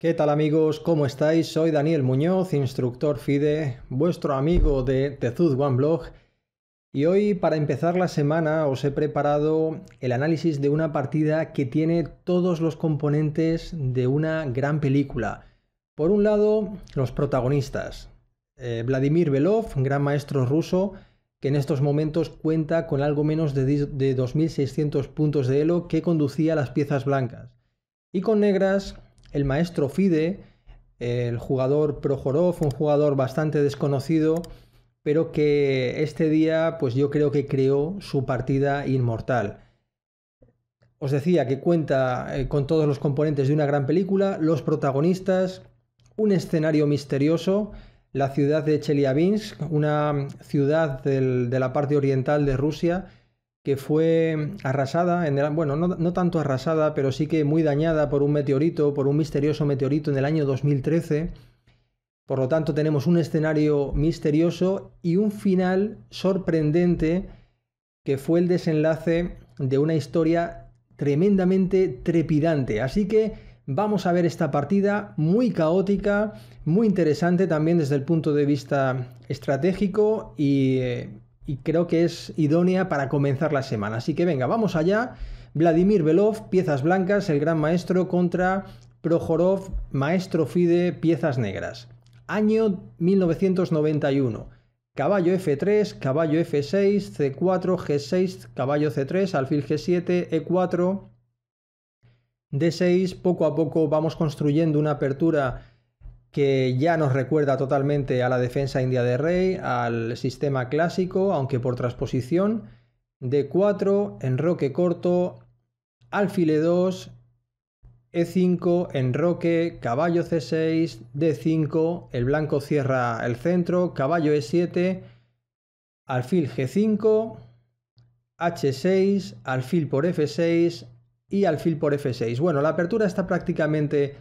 ¿Qué tal amigos? ¿Cómo estáis? Soy Daniel Muñoz, instructor FIDE, vuestro amigo de The One Blog y hoy, para empezar la semana, os he preparado el análisis de una partida que tiene todos los componentes de una gran película. Por un lado, los protagonistas. Eh, Vladimir Belov, gran maestro ruso, que en estos momentos cuenta con algo menos de, 2.600 puntos de elo que conducía las piezas blancas. Y con negras, el maestro Fide, el jugador Prohorov, un jugador bastante desconocido, pero que este día pues yo creo que creó su partida inmortal. Os decía que cuenta eh, con todos los componentes de una gran película, los protagonistas, un escenario misterioso, la ciudad de Chelyabinsk, una ciudad de la parte oriental de Rusia que fue arrasada, en bueno, no, no, tanto arrasada, pero sí que muy dañada por un meteorito, por un misterioso meteorito en el año 2013. Por lo tanto, tenemos un escenario misterioso y un final sorprendente que fue el desenlace de una historia tremendamente trepidante. Así que vamos a ver esta partida muy caótica, muy interesante también desde el punto de vista estratégico y, eh, creo que es idónea para comenzar la semana. Así que venga, vamos allá. Vladimir Belov, piezas blancas, el gran maestro contra Prohorov, maestro Fide, piezas negras. Año 1991. Caballo F3, caballo F6, C4, G6, caballo C3, alfil G7, E4, D6. Poco a poco vamos construyendo una apertura que ya nos recuerda totalmente a la defensa india de rey, al sistema clásico, aunque por transposición. D4, enroque corto, alfil E2, e5, enroque, caballo C6, D5, el blanco cierra el centro, caballo E7, alfil G5, H6, alfil por F6 y alfil por F6. Bueno, la apertura está prácticamente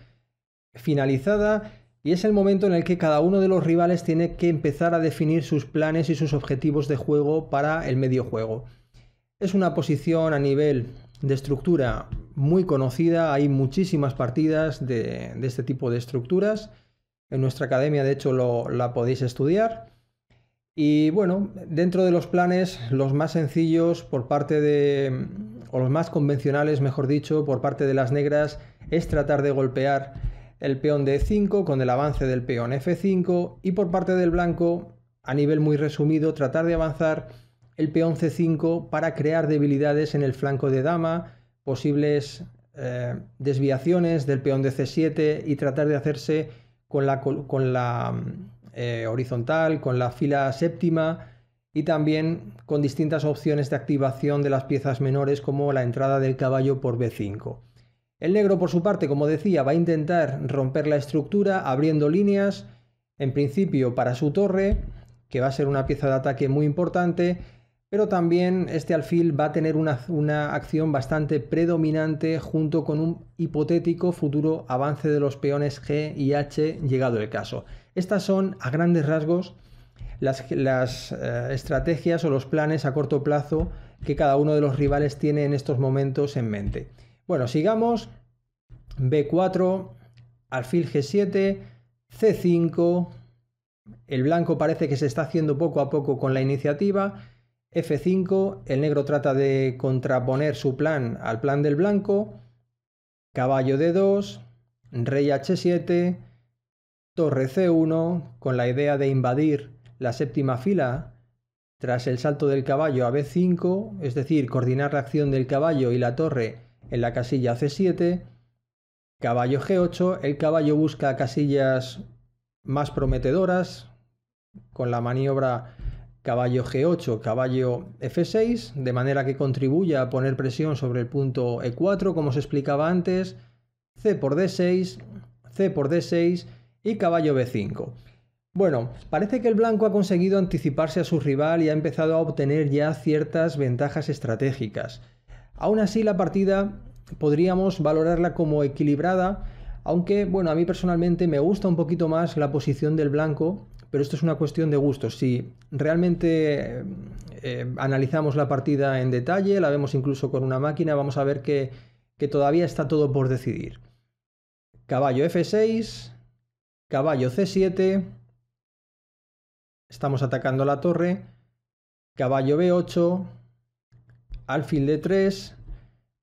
finalizada y es el momento en el que cada uno de los rivales tiene que empezar a definir sus planes y sus objetivos de juego para el medio juego. Es una posición a nivel de estructura muy conocida, hay muchísimas partidas de, este tipo de estructuras. En nuestra academia, de hecho, la podéis estudiar. Y bueno, dentro de los planes, los más sencillos por parte de, o los más convencionales, mejor dicho, por parte de las negras, es tratar de golpear el peón D5 con el avance del peón F5 y por parte del blanco, a nivel muy resumido, tratar de avanzar el peón c5 para crear debilidades en el flanco de dama, posibles eh, desviaciones del peón de c7 y tratar de hacerse con la, eh, horizontal, con la fila séptima y también con distintas opciones de activación de las piezas menores como la entrada del caballo por b5. El negro, por su parte, como decía, va a intentar romper la estructura abriendo líneas, en principio para su torre, que va a ser una pieza de ataque muy importante, pero también este alfil va a tener una, acción bastante predominante junto con un hipotético futuro avance de los peones G y H llegado el caso. Estas son, a grandes rasgos, las, eh, estrategias o los planes a corto plazo que cada uno de los rivales tiene en estos momentos en mente. Bueno, sigamos. B4, alfil G7, C5. El blanco parece que se está haciendo poco a poco con la iniciativa. F5, el negro trata de contraponer su plan al plan del blanco, caballo D2, rey H7, torre C1, con la idea de invadir la séptima fila tras el salto del caballo a B5, es decir, coordinar la acción del caballo y la torre en la casilla C7, caballo G8, el caballo busca casillas más prometedoras con la maniobra caballo G8, caballo F6, de manera que contribuya a poner presión sobre el punto E4, como os explicaba antes, C por D6, C por D6 y caballo B5. Bueno, parece que el blanco ha conseguido anticiparse a su rival y ha empezado a obtener ya ciertas ventajas estratégicas. Aún así, la partida podríamos valorarla como equilibrada, aunque bueno, a mí personalmente me gusta un poquito más la posición del blanco pero esto es una cuestión de gusto. Si realmente eh, eh, analizamos la partida en detalle, la vemos incluso con una máquina, vamos a ver que, que todavía está todo por decidir. Caballo F6, caballo C7, estamos atacando la torre, caballo B8, alfil D3,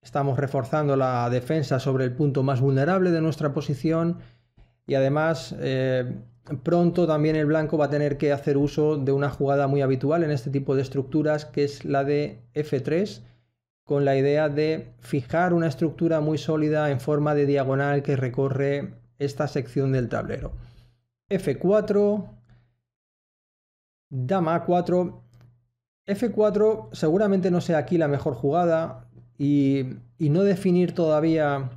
estamos reforzando la defensa sobre el punto más vulnerable de nuestra posición y además... Eh, Pronto también el blanco va a tener que hacer uso de una jugada muy habitual en este tipo de estructuras, que es la de F3, con la idea de fijar una estructura muy sólida en forma de diagonal que recorre esta sección del tablero. F4, Dama 4. F4 seguramente no sea aquí la mejor jugada y no definir todavía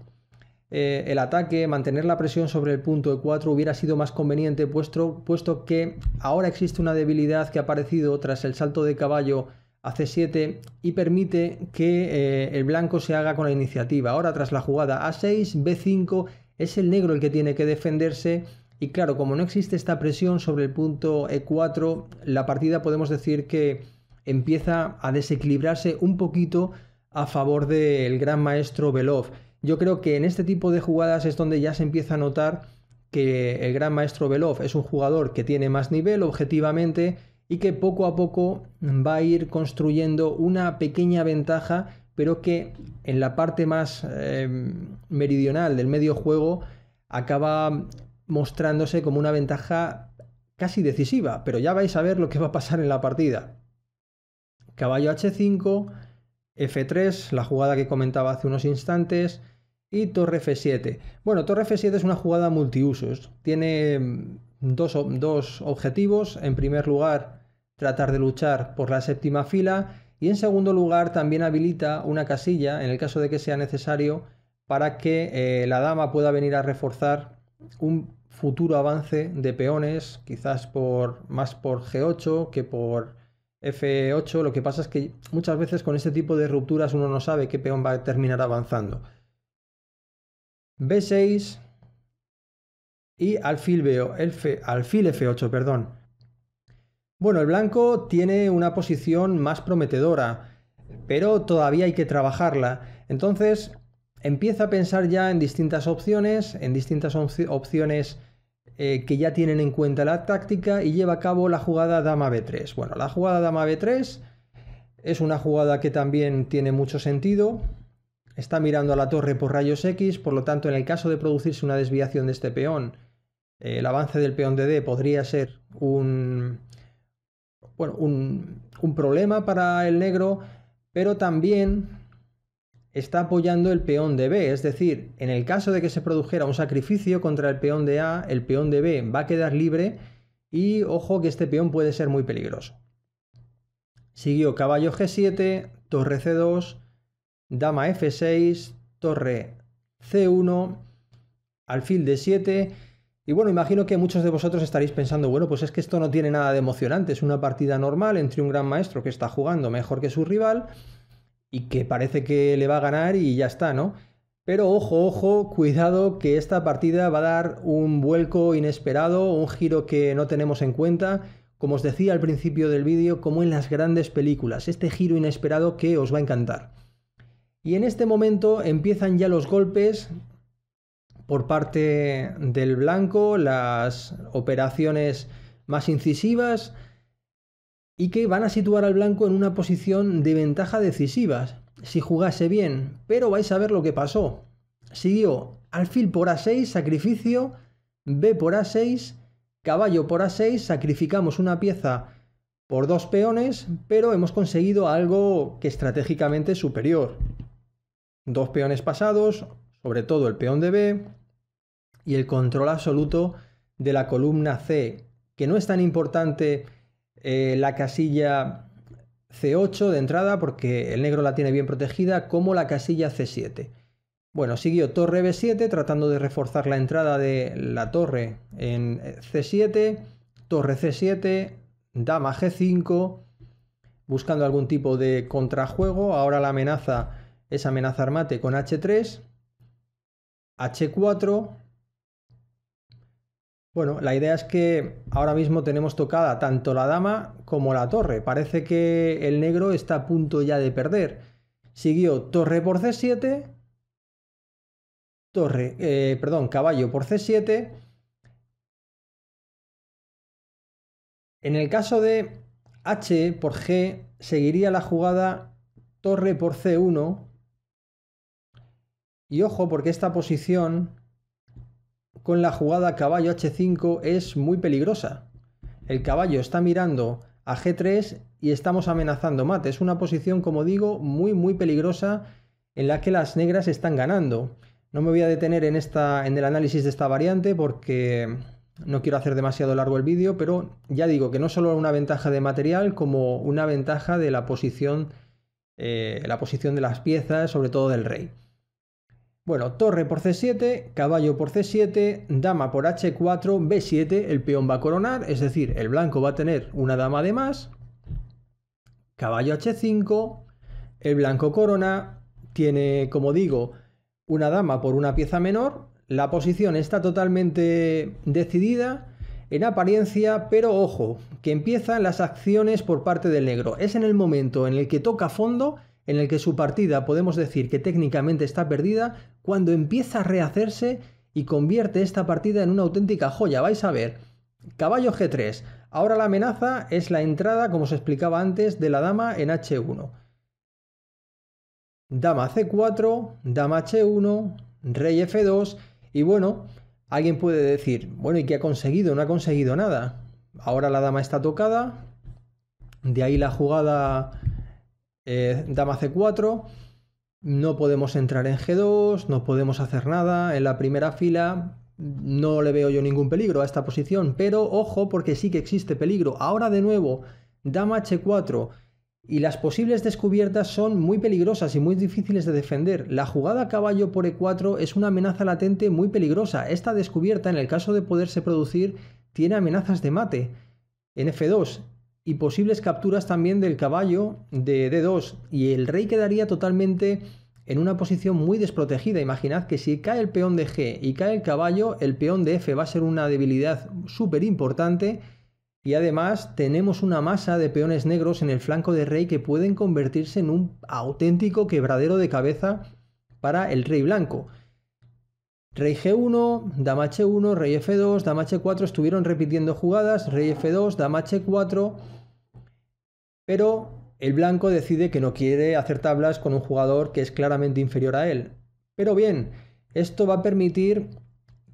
eh, el ataque, mantener la presión sobre el punto E4 hubiera sido más conveniente, puesto, puesto que ahora existe una debilidad que ha aparecido tras el salto de caballo a C7 y permite que eh, el blanco se haga con la iniciativa. Ahora, tras la jugada A6, B5, es el negro el que tiene que defenderse. Y claro, como no existe esta presión sobre el punto E4, la partida podemos decir que empieza a desequilibrarse un poquito a favor del gran maestro Belov yo creo que en este tipo de jugadas es donde ya se empieza a notar que el gran maestro Belov es un jugador que tiene más nivel objetivamente y que poco a poco va a ir construyendo una pequeña ventaja, pero que en la parte más em, meridional del medio juego acaba mostrándose como una ventaja casi decisiva, pero ya vais a ver lo que va a pasar en la partida. Caballo H5, F3, la jugada que comentaba hace unos instantes, y Torre F7. Bueno, Torre F7 es una jugada multiusos. Tiene mm, dos, dos objetivos. En primer lugar, tratar de luchar por la séptima fila. Y en segundo lugar, también habilita una casilla, en el caso de que sea necesario, para que eh, la dama pueda venir a reforzar un futuro avance de peones, quizás por, más por G8 que por F8, lo que pasa es que muchas veces con este tipo de rupturas uno no sabe qué peón va a terminar avanzando. B6 y alfil, F, alfil F8, perdón. Bueno, el blanco tiene una posición más prometedora, pero todavía hay que trabajarla. Entonces, empieza a pensar ya en distintas opciones, en distintas opciones eh, que ya tienen en cuenta la táctica y lleva a cabo la jugada dama b3. Bueno, la jugada dama b3 es una jugada que también tiene mucho sentido. Está mirando a la torre por rayos X, por lo tanto, en el caso de producirse una desviación de este peón, eh, el avance del peón de D podría ser un, un, un problema para el negro, pero también está apoyando el peón de B, es decir, en el caso de que se produjera un sacrificio contra el peón de A, el peón de B va a quedar libre y ojo que este peón puede ser muy peligroso. Siguió caballo G7, torre C2, dama F6, torre C1, alfil D7 y bueno, imagino que muchos de vosotros estaréis pensando, bueno, pues es que esto no tiene nada de emocionante, es una partida normal entre un gran maestro que está jugando mejor que su rival y que parece que le va a ganar y ya está, ¿no? Pero ojo, ojo, cuidado que esta partida va a dar un vuelco inesperado, un giro que no tenemos en cuenta, como os decía al principio del vídeo, como en las grandes películas, este giro inesperado que os va a encantar. Y en este momento empiezan ya los golpes por parte del blanco, las operaciones más incisivas, y que van a situar al blanco en una posición de ventaja decisiva si jugase bien, pero vais a ver lo que pasó. Siguió alfil por a6, sacrificio, b por a6, caballo por a6, sacrificamos una pieza por dos peones, pero hemos conseguido algo que estratégicamente es superior. Dos peones pasados, sobre todo el peón de b, y el control absoluto de la columna c, que no es tan importante eh, la casilla C8 de entrada porque el negro la tiene bien protegida, como la casilla C7. Bueno, siguió torre B7 tratando de reforzar la entrada de la torre en eh, C7, torre C7, dama G5, buscando algún tipo de contrajuego. Ahora la amenaza es amenazar mate con H3, H4, bueno, la idea es que ahora mismo tenemos tocada tanto la dama como la torre. Parece que el negro está a punto ya de perder. Siguió torre por c7, torre, eh, perdón, caballo por c7. En el caso de h por g, seguiría la jugada torre por c1. Y ojo, porque esta posición con la jugada caballo h5 es muy peligrosa. El caballo está mirando a g3 y estamos amenazando mate. Es una posición, como digo, muy muy peligrosa en la que las negras están ganando. No me voy a detener en, esta, en el análisis de esta variante porque no quiero hacer demasiado largo el vídeo, pero ya digo que no solo una ventaja de material, como una ventaja de la posición, eh, la posición de las piezas, sobre todo del rey. Bueno, torre por c7, caballo por c7, dama por h4, b7, el peón va a coronar, es decir, el blanco va a tener una dama de más, caballo h5, el blanco corona, tiene, como digo, una dama por una pieza menor, la posición está totalmente decidida en apariencia, pero ojo, que empiezan las acciones por parte del negro. Es en el momento en el que toca fondo en el que su partida podemos decir que técnicamente está perdida cuando empieza a rehacerse y convierte esta partida en una auténtica joya. Vais a ver, caballo G3. Ahora la amenaza es la entrada, como os explicaba antes, de la dama en H1. Dama C4, dama H1, rey F2 y bueno, alguien puede decir, bueno, ¿y qué ha conseguido? No ha conseguido nada. Ahora la dama está tocada, de ahí la jugada eh, dama c4, no podemos entrar en g2, no podemos hacer nada, en la primera fila no le veo yo ningún peligro a esta posición, pero ojo porque sí que existe peligro. Ahora de nuevo, dama h4 y las posibles descubiertas son muy peligrosas y muy difíciles de defender. La jugada caballo por e4 es una amenaza latente muy peligrosa. Esta descubierta, en el caso de poderse producir, tiene amenazas de mate. En f2, y posibles capturas también del caballo de D2 y el rey quedaría totalmente en una posición muy desprotegida. Imaginad que si cae el peón de G y cae el caballo, el peón de F va a ser una debilidad súper importante y además tenemos una masa de peones negros en el flanco de rey que pueden convertirse en un auténtico quebradero de cabeza para el rey blanco. Rey G1, dama H1, rey F2, dama H4 estuvieron repitiendo jugadas, rey F2, dama H4 pero el blanco decide que no quiere hacer tablas con un jugador que es claramente inferior a él. Pero bien, esto va a permitir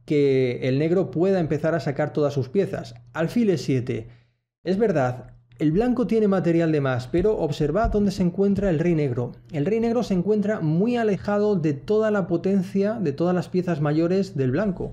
que el negro pueda empezar a sacar todas sus piezas. Alfil 7. Es verdad, el blanco tiene material de más, pero observad dónde se encuentra el rey negro. El rey negro se encuentra muy alejado de toda la potencia de todas las piezas mayores del blanco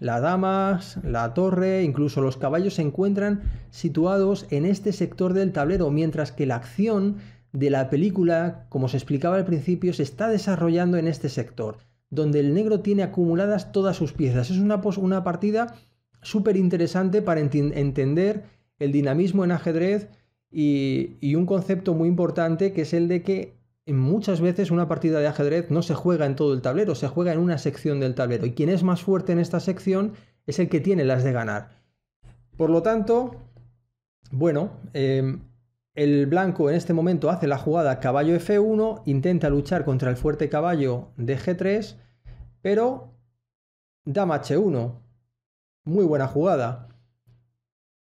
la dama la torre, incluso los caballos se encuentran situados en este sector del tablero, mientras que la acción de la película, como se explicaba al principio, se está desarrollando en este sector, donde el negro tiene acumuladas todas sus piezas. Es una, una partida súper interesante para entender el dinamismo en ajedrez y un concepto muy importante que es el de que muchas veces una partida de ajedrez no se juega en todo el tablero, se juega en una sección del tablero. Y quien es más fuerte en esta sección es el que tiene las de ganar. Por lo tanto, bueno, em, el blanco en este momento hace la jugada caballo F1, intenta luchar contra el fuerte caballo de G3, pero dama H1. Muy buena jugada.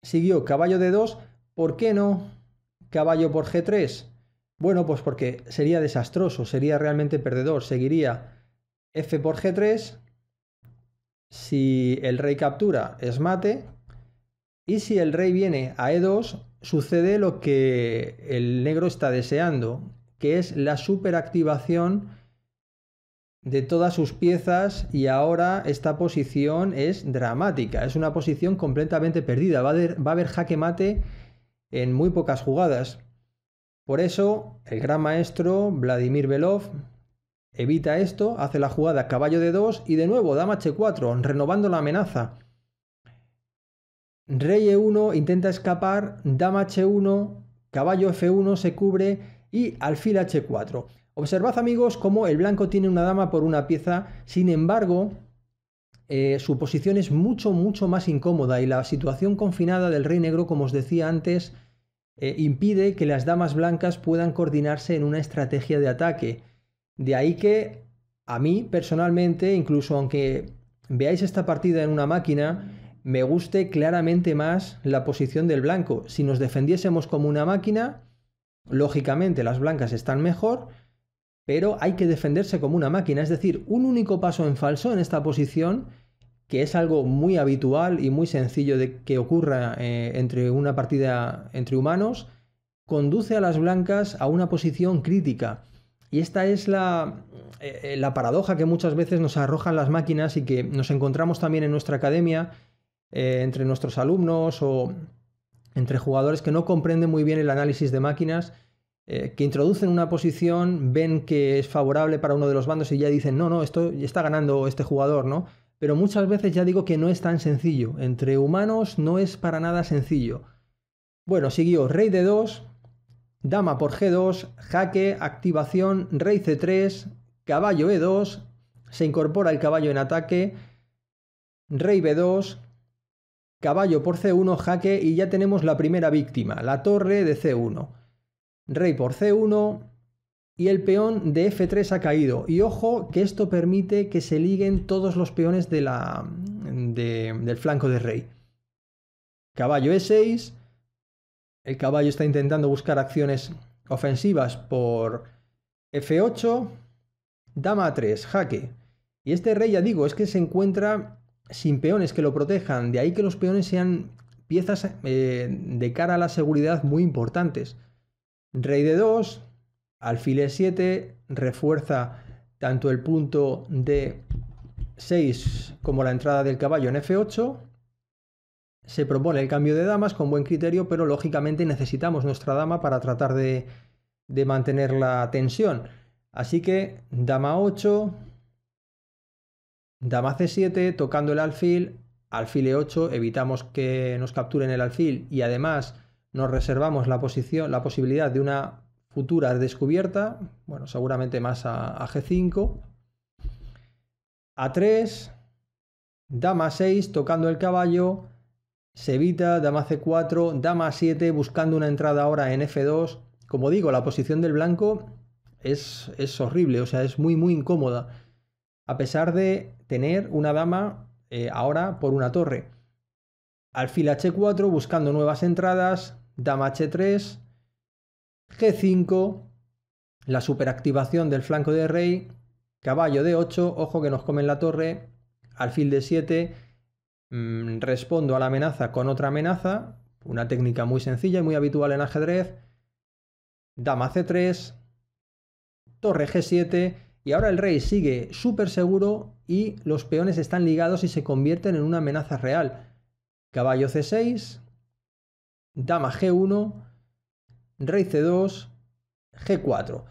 Siguió caballo D2, ¿por qué no? Caballo por G3 bueno, pues porque sería desastroso, sería realmente perdedor. Seguiría F por G3. Si el rey captura, es mate. Y si el rey viene a E2, sucede lo que el negro está deseando, que es la superactivación de todas sus piezas y ahora esta posición es dramática, es una posición completamente perdida, va a haber, va a haber jaque mate en muy pocas jugadas. Por eso, el gran maestro Vladimir Belov evita esto, hace la jugada caballo de 2 y de nuevo dama h4, renovando la amenaza. Rey e1 intenta escapar, dama h1, caballo f1 se cubre y alfil h4. Observad amigos cómo el blanco tiene una dama por una pieza, sin embargo, eh, su posición es mucho, mucho más incómoda y la situación confinada del rey negro, como os decía antes, eh, impide que las damas blancas puedan coordinarse en una estrategia de ataque. De ahí que a mí personalmente, incluso aunque veáis esta partida en una máquina, me guste claramente más la posición del blanco. Si nos defendiésemos como una máquina, lógicamente las blancas están mejor, pero hay que defenderse como una máquina. Es decir, un único paso en falso en esta posición que es algo muy habitual y muy sencillo de que ocurra eh, entre una partida entre humanos, conduce a las blancas a una posición crítica. Y esta es la, eh, eh, paradoja que muchas veces nos arrojan las máquinas y que nos encontramos también en nuestra academia, entre nuestros alumnos o entre jugadores que no comprenden muy bien el análisis de máquinas, que introducen una posición, ven que es favorable para uno de los bandos y ya dicen, no, no, esto está ganando este jugador, ¿no? pero muchas veces ya digo que no es tan sencillo. Entre humanos no es para nada sencillo. Bueno, siguió rey de 2, dama por g2, jaque, activación, rey c3, caballo e2, se incorpora el caballo en ataque, rey b2, caballo por c1, jaque y ya tenemos la primera víctima, la torre de c1. Rey por c1, y el peón de F3 ha caído. Y ojo que esto permite que se liguen todos los peones de la, del flanco de rey. Caballo E6. El caballo está intentando buscar acciones ofensivas por F8. Dama a 3, jaque. Y este rey, ya digo, es que se encuentra sin peones que lo protejan. De ahí que los peones sean piezas eh, de cara a la seguridad muy importantes. Rey de 2, Alfil e 7 refuerza tanto el punto de 6 como la entrada del caballo en F8. Se propone el cambio de damas con buen criterio, pero lógicamente necesitamos nuestra dama para tratar de, mantener la tensión. Así que dama 8, dama C7, tocando el alfil, alfil E8, evitamos que nos capturen el alfil y además nos reservamos la, posición, la posibilidad de una futura descubierta, bueno, seguramente más a, G5, A3, dama 6 tocando el caballo, se evita, dama C4, dama 7 buscando una entrada ahora en F2. Como digo, la posición del blanco es, horrible, o sea, es muy, muy incómoda, a pesar de tener una dama eh, ahora por una torre. Alfil H4 buscando nuevas entradas, dama H3, G5, la superactivación del flanco de rey, caballo d 8, ojo que nos comen la torre, alfil de 7, mm, respondo a la amenaza con otra amenaza, una técnica muy sencilla y muy habitual en ajedrez, dama c3, torre g7 y ahora el rey sigue súper seguro y los peones están ligados y se convierten en una amenaza real. Caballo c6, dama g1 rey c2, g4.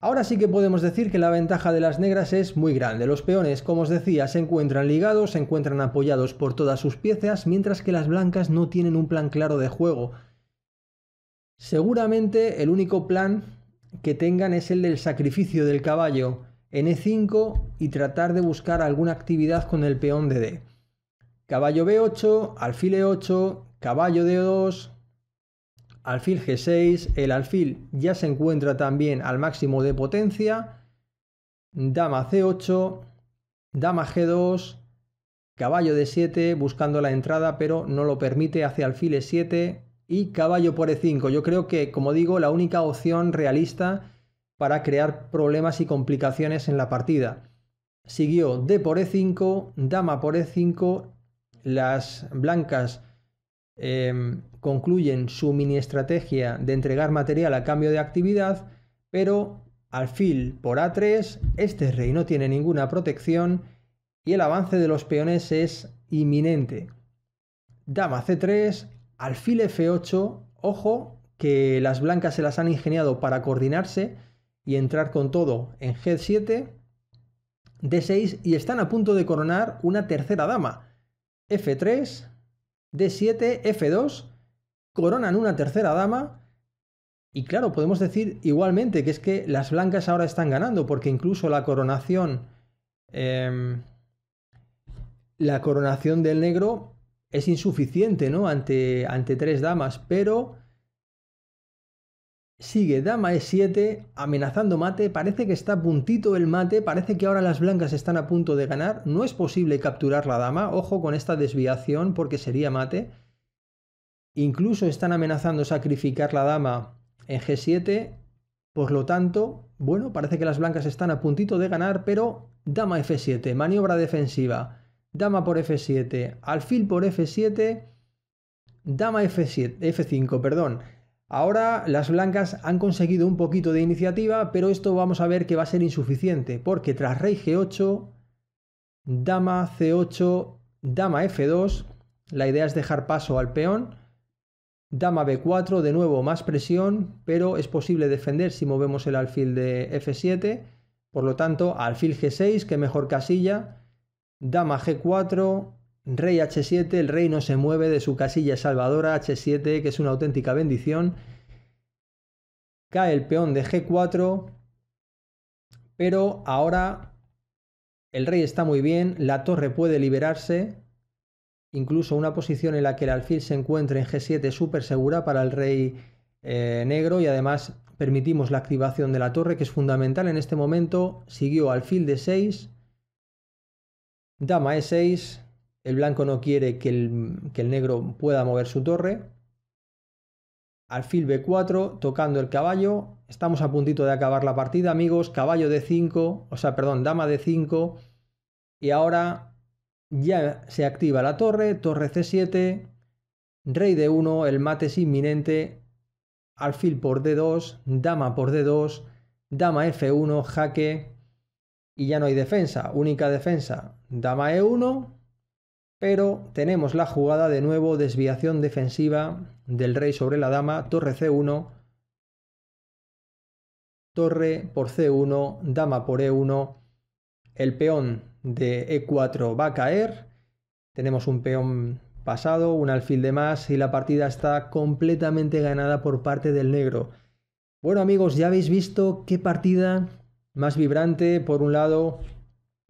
Ahora sí que podemos decir que la ventaja de las negras es muy grande. Los peones, como os decía, se encuentran ligados, se encuentran apoyados por todas sus piezas, mientras que las blancas no tienen un plan claro de juego. Seguramente el único plan que tengan es el del sacrificio del caballo en e5 y tratar de buscar alguna actividad con el peón de d. Caballo b8, alfil e8, caballo d2, alfil G6, el alfil ya se encuentra también al máximo de potencia, dama C8, dama G2, caballo D7 buscando la entrada pero no lo permite hacia alfil E7 y caballo por E5. Yo creo que, como digo, la única opción realista para crear problemas y complicaciones en la partida. Siguió D por E5, dama por E5, las blancas Em, concluyen su mini estrategia de entregar material a cambio de actividad, pero alfil por A3, este rey no tiene ninguna protección y el avance de los peones es inminente. Dama C3, alfil F8, ojo que las blancas se las han ingeniado para coordinarse y entrar con todo en G7, D6 y están a punto de coronar una tercera dama. F3, D7, F2, coronan una tercera dama. Y claro, podemos decir igualmente que es que las blancas ahora están ganando, porque incluso la coronación. Em, la coronación del negro es insuficiente, ¿no? Ante, ante tres damas, pero Sigue dama e7, amenazando mate, parece que está a puntito el mate, parece que ahora las blancas están a punto de ganar, no es posible capturar la dama, ojo con esta desviación porque sería mate. Incluso están amenazando sacrificar la dama en g7, por lo tanto, bueno, parece que las blancas están a puntito de ganar, pero dama f7, maniobra defensiva, dama por f7, alfil por f7, dama f7, f5, perdón. Ahora las blancas han conseguido un poquito de iniciativa, pero esto vamos a ver que va a ser insuficiente, porque tras rey g8, dama c8, dama f2, la idea es dejar paso al peón, dama b4, de nuevo más presión, pero es posible defender si movemos el alfil de f7, por lo tanto alfil g6, que mejor casilla, dama g4, Rey H7, el rey no se mueve de su casilla salvadora H7, que es una auténtica bendición. Cae el peón de G4, pero ahora el rey está muy bien, la torre puede liberarse. Incluso una posición en la que el alfil se encuentra en G7 es súper segura para el rey eh, negro y además permitimos la activación de la torre, que es fundamental en este momento. Siguió alfil de 6, dama E6, el blanco no quiere que el, negro pueda mover su torre. Alfil B4, tocando el caballo. Estamos a puntito de acabar la partida, amigos. Caballo D5, o sea, perdón, dama D5. Y ahora ya se activa la torre, torre C7, rey D1, el mate es inminente. Alfil por D2, dama por D2, dama F1, jaque. Y ya no hay defensa, única defensa. Dama E1, pero tenemos la jugada de nuevo, desviación defensiva del rey sobre la dama, torre C1, torre por C1, dama por E1, el peón de E4 va a caer, tenemos un peón pasado, un alfil de más y la partida está completamente ganada por parte del negro. Bueno amigos, ya habéis visto qué partida más vibrante, por un lado,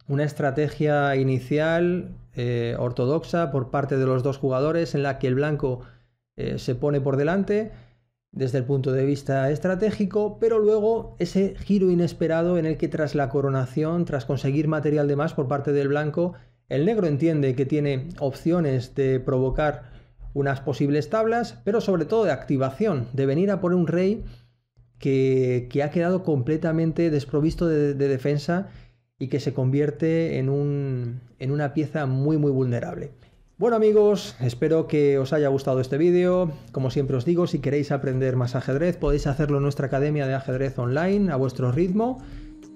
una estrategia inicial eh, ortodoxa por parte de los dos jugadores en la que el blanco eh, se pone por delante desde el punto de vista estratégico, pero luego ese giro inesperado en el que tras la coronación, tras conseguir material de más por parte del blanco, el negro entiende que tiene opciones de provocar unas posibles tablas, pero sobre todo de activación, de venir a por un rey que, ha quedado completamente desprovisto de defensa y que se convierte en, un, en una pieza muy muy vulnerable. Bueno amigos, espero que os haya gustado este vídeo. Como siempre os digo, si queréis aprender más ajedrez, podéis hacerlo en nuestra academia de ajedrez online a vuestro ritmo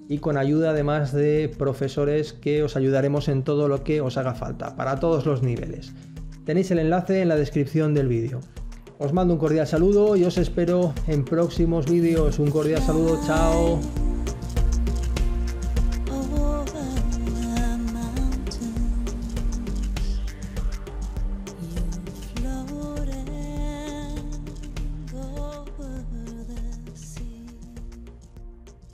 y con ayuda además de profesores que os ayudaremos en todo lo que os haga falta, para todos los niveles. Tenéis el enlace en la descripción del vídeo. Os mando un cordial saludo y os espero en próximos vídeos. Un cordial saludo, chao.